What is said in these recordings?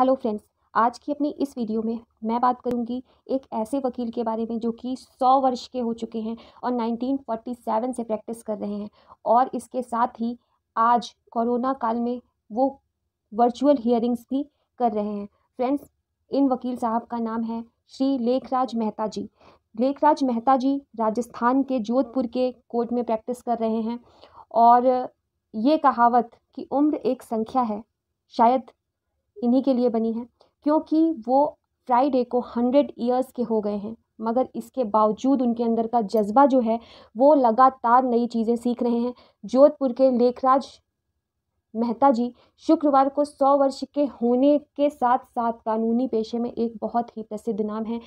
hello friends आज की अपनी इस वीडियो में मैं बात करूंगी एक ऐसे वकील के बारे में जो कि 100 वर्ष के हो चुके हैं और 1947 से प्रैक्टिस कर रहे हैं और इसके साथ ही आज कोरोना काल में वो वर्चुअल हियरिंग्स भी कर रहे हैं फ्रेंड्स इन वकील साहब का नाम है श्री लेखराज मेहता जी लेखराज मेहता जी राजस्थान के जोधपुर के कोर्ट में प्रैक्टिस कर रहे हैं और ये कहावत कि उम्र एक संख्या है शायद इन्हीं के लिए बनी है क्योंकि वो फ्राइडे को हंड्रेड ईयर्स के हो गए हैं मगर इसके बावजूद उनके अंदर का जज्बा जो है वो लगातार नई चीज़ें सीख रहे हैं जोधपुर के लेखराज मेहता जी शुक्रवार को सौ वर्ष के होने के साथ साथ कानूनी पेशे में एक बहुत ही प्रसिद्ध नाम है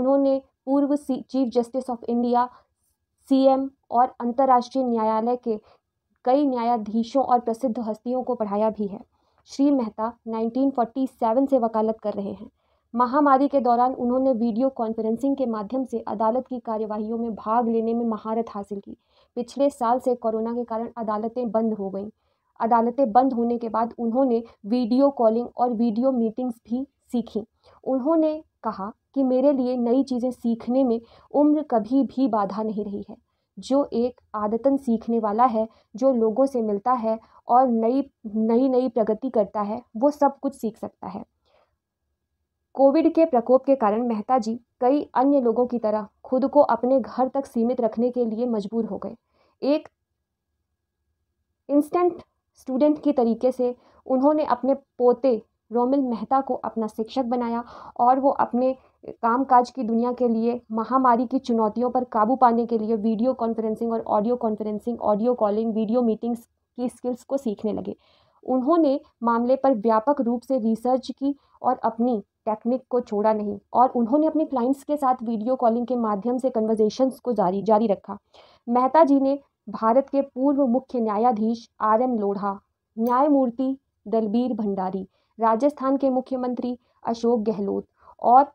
उन्होंने पूर्व chief justice of India CM और अंतर्राष्ट्रीय न्यायालय के कई न्यायाधीशों और प्रसिद्ध हस्तियों को पढ़ाया भी है श्री मेहता 1947 से वकालत कर रहे हैं महामारी के दौरान उन्होंने वीडियो कॉन्फ्रेंसिंग के माध्यम से अदालत की कार्यवाही में भाग लेने में महारत हासिल की पिछले साल से कोरोना के कारण अदालतें बंद हो गईं अदालतें बंद होने के बाद उन्होंने वीडियो कॉलिंग और वीडियो मीटिंग्स भी सीखी उन्होंने कहा कि मेरे लिए नई चीज़ें सीखने में उम्र कभी भी बाधा नहीं रही है जो एक आदतन सीखने वाला है जो लोगों से मिलता है और नई नई नई प्रगति करता है वो सब कुछ सीख सकता है कोविड के प्रकोप के कारण मेहता जी कई अन्य लोगों की तरह खुद को अपने घर तक सीमित रखने के लिए मजबूर हो गए एक इंस्टेंट स्टूडेंट की तरीके से उन्होंने अपने पोते रोमिल मेहता को अपना शिक्षक बनाया और वो अपने कामकाज की दुनिया के लिए महामारी की चुनौतियों पर काबू पाने के लिए वीडियो कॉन्फ्रेंसिंग और audio conferencing audio calling video meetings की स्किल्स को सीखने लगे उन्होंने मामले पर व्यापक रूप से रिसर्च की और अपनी टेक्निक को छोड़ा नहीं और उन्होंने अपने क्लाइंट्स के साथ वीडियो कॉलिंग के माध्यम से कन्वर्जेशन्स को जारी जारी रखा मेहता जी ने भारत के पूर्व मुख्य न्यायाधीश आर एम लोढ़ा न्यायमूर्ति दलबीर भंडारी राजस्थान के मुख्यमंत्री अशोक गहलोत और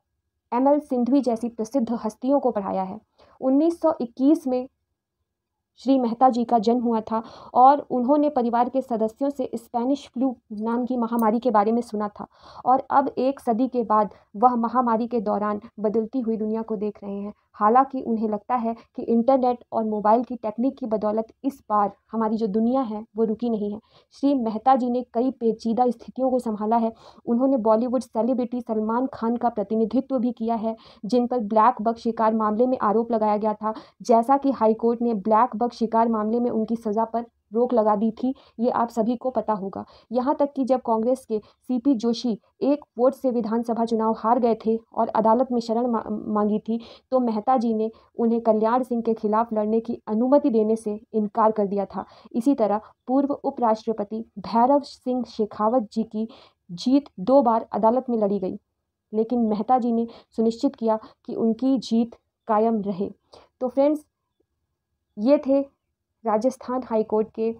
एम एल सिंधवी जैसी प्रसिद्ध हस्तियों को पढ़ाया है 1921 में श्री मेहता जी का जन्म हुआ था और उन्होंने परिवार के सदस्यों से स्पेनिश फ्लू नाम की महामारी के बारे में सुना था और अब एक सदी के बाद वह महामारी के दौरान बदलती हुई दुनिया को देख रहे हैं हालांकि उन्हें लगता है कि इंटरनेट और मोबाइल की टेक्निक की बदौलत इस बार हमारी जो दुनिया है वो रुकी नहीं है श्री मेहता जी ने कई पेचीदा स्थितियों को संभाला है उन्होंने बॉलीवुड सेलिब्रिटी सलमान खान का प्रतिनिधित्व भी किया है जिन पर ब्लैक बग शिकार मामले में आरोप लगाया गया था जैसा कि हाईकोर्ट ने ब्लैक बग शिकार मामले में उनकी सज़ा पर रोक लगा दी थी ये आप सभी को पता होगा यहाँ तक कि जब कांग्रेस के सीपी जोशी एक वोट से विधानसभा चुनाव हार गए थे और अदालत में शरण मा, मांगी थी तो मेहता जी ने उन्हें कल्याण सिंह के खिलाफ लड़ने की अनुमति देने से इनकार कर दिया था इसी तरह पूर्व उपराष्ट्रपति भैरव सिंह शेखावत जी की जीत दो बार अदालत में लड़ी गई लेकिन मेहता जी ने सुनिश्चित किया कि उनकी जीत कायम रहे तो फ्रेंड्स ये थे राजस्थान हाईकोर्ट के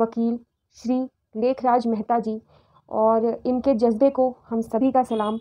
वकील श्री लेखराज मेहता जी और इनके जज्बे को हम सभी का सलाम